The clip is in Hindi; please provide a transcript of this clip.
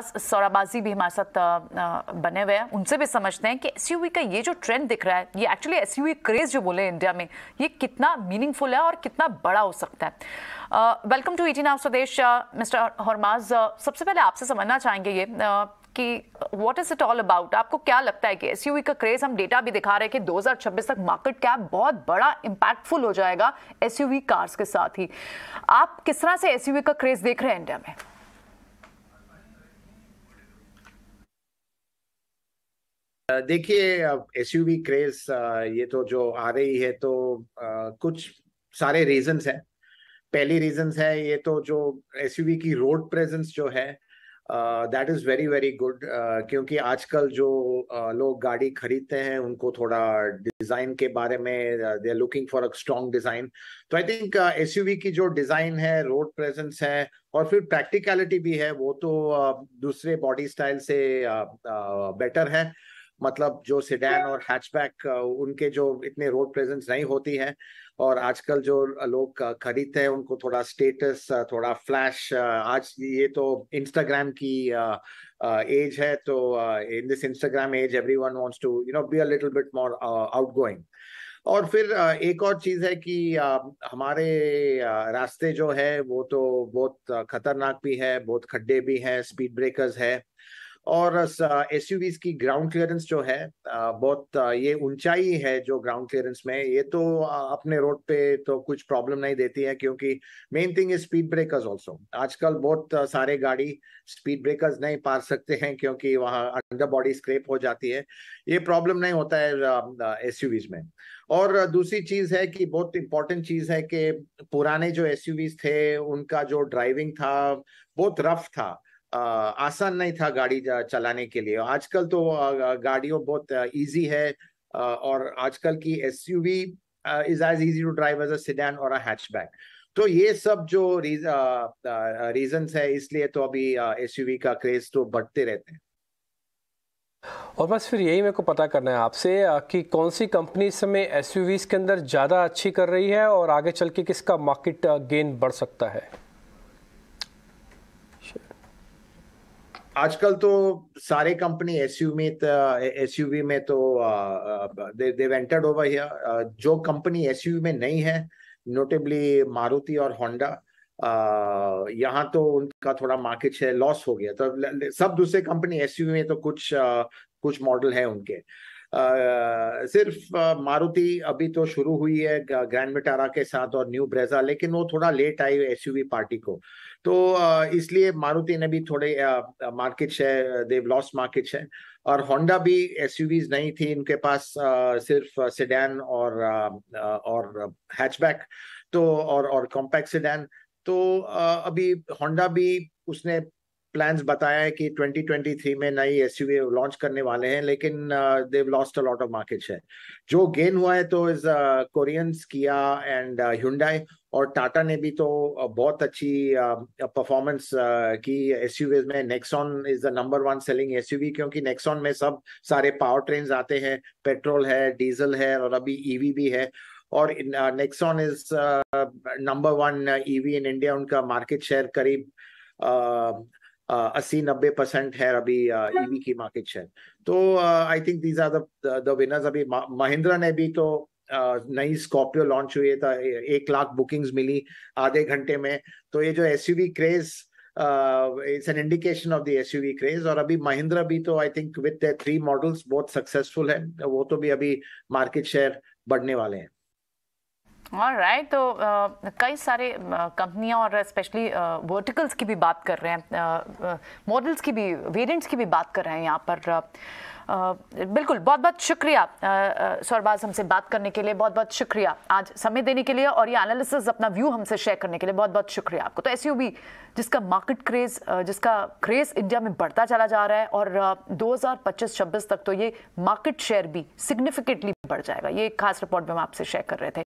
अब्बास सौराबाजी भी हमारे साथ बने हुए हैं उनसे भी समझते हैं कि एस का ये जो ट्रेंड दिख रहा है ये एक्चुअली एस क्रेज़ जो बोले इंडिया में ये कितना मीनिंगफुल है और कितना बड़ा हो सकता है welcome to ET now Swadesh mister Harmaj सबसे पहले आपसे समझना चाहेंगे ये uh, कि what is it all about आपको क्या लगता है कि एस का क्रेज हम डेटा भी दिखा रहे हैं कि 2026 तक मार्केट कैप बहुत बड़ा इंपैक्टफुल हो जाएगा एस कार्स के साथ ही आप किस तरह से एस का क्रेज देख रहे हैं इंडिया में देखिए एस यू वी क्रेज ये तो जो आ रही है तो आ, कुछ सारे रीजंस हैं पहली रीजंस है ये तो जो एस यू वी की रोड प्रेजेंस जो है that is very very good क्योंकि आजकल जो uh, लोग गाड़ी खरीदते हैं उनको थोड़ा डिजाइन के बारे में they are looking for a strong design तो I think S U V की जो डिजाइन है रोड प्रेजेंस है और फिर प्रैक्टिकलिटी भी है वो तो uh, दूसरे बॉडी स्टाइल से बेटर uh, है मतलब जो सिडैन और हैचबैक uh, उनके जो इतने रोड प्रेजेंस नहीं होती है और आजकल जो लोग uh, खरीदते हैं उनको थोड़ा स्टेटस uh, थोड़ा फ्लैश आज ये तो इंस्टाग्राम की एज है तो in this Instagram age everyone wants to you know be a little bit more outgoing और फिर एक और चीज है कि हमारे रास्ते जो है वो तो बहुत खतरनाक भी है बहुत खड्डे भी हैं स्पीड ब्रेकर्स है और एस की ग्राउंड क्लियरेंस जो है बहुत ये ऊंचाई है जो ग्राउंड क्लियरेंस में ये तो अपने रोड पे तो कुछ प्रॉब्लम नहीं देती है क्योंकि main thing is speed breakers also आजकल बहुत सारे गाड़ी स्पीड ब्रेकर्स नहीं पार सकते हैं क्योंकि वहाँ अंडर बॉडी स्क्रेप हो जाती है ये प्रॉब्लम नहीं होता है एस में और दूसरी चीज है कि बहुत इंपॉर्टेंट चीज है कि पुराने जो एस थे उनका जो ड्राइविंग था बहुत रफ था आसान नहीं था गाड़ी चलाने के लिए आजकल तो गाड़ियों बहुत इजी है और आजकल की S U V is as easy to drive as a और हैचबैक तो ये सब जो रीज, रीजंस है इसलिए तो अभी एस यू वी का क्रेज तो बढ़ते रहते हैं और बस फिर यही मेरे को पता करना है आपसे कि कौन सी कंपनी इस समय एस के अंदर ज़्यादा अच्छी कर रही है और आगे चल के किसका मार्केट गेन बढ़ सकता है आजकल तो सारे कंपनी एस यू में तो देव एंटर्ड ओवर हियर जो कंपनी एस में नहीं है नोटेबली मारुति और होंडा यहाँ तो उनका थोड़ा मार्केट शेयर लॉस हो गया तो सब दूसरे कंपनी एस में तो कुछ कुछ मॉडल है उनके सिर्फ मारुति अभी तो शुरू हुई है ग्रैंड मिटारा के साथ और न्यू ब्रेजा लेकिन वो थोड़ा लेट आई एसयूवी पार्टी को तो इसलिए मारुति ने भी थोड़े market share they lost market share और होंडा भी एसयूवीज नहीं थी इनके पास सिर्फ सिडैन और और हैचबैक तो और और कॉम्पैक्ट सिडैन तो अभी होंडा भी उसने प्लान्स बताया है कि 2023 में नई एस लॉन्च करने वाले हैं लेकिन they lost a lot of market है जो गेन हुआ है तो इज कोरियंस किया एंड ह्यूंडाई और टाटा ने भी तो uh, बहुत अच्छी परफॉर्मेंस uh, uh, की एस में Nexon is the number one selling S क्योंकि नेक्सॉन में सब सारे पावर ट्रेन आते हैं पेट्रोल है डीजल है और अभी ईवी e भी है और Nexon is number one EV in India उनका मार्केट शेयर करीब अस्सी नब्बे परसेंट है अभी ईवी e की मार्केट शेयर तो I think these are the winners अभी महिंद्रा ने भी तो नई स्कॉर्पियो लॉन्च हुई है तो, एक लाख बुकिंग्स मिली आधे घंटे में तो ये जो S craze it's an indication of the S craze और अभी महिंद्रा भी तो I think with three models बहुत सक्सेसफुल है वो तो भी अभी मार्केट शेयर बढ़ने वाले हैं और राइट तो कई सारे कंपनियां और स्पेशली वर्टिकल्स की भी बात कर रहे हैं मॉडल्स की भी वेरिएंट्स की भी बात कर रहे हैं यहाँ पर बिल्कुल बहुत बहुत शुक्रिया सरबाज हमसे बात करने के लिए बहुत बहुत शुक्रिया आज समय देने के लिए और ये एनालिसिस अपना व्यू हमसे शेयर करने के लिए बहुत बहुत शुक्रिया आपको तो एस जिसका मार्केट क्रेज जिसका क्रेज इंडिया में बढ़ता चला जा रहा है और 2025-26 तक तो ये मार्केट शेयर भी सिग्निफिकेंटली बढ़ जाएगा ये एक खास रिपोर्ट में हम आपसे शेयर कर रहे थे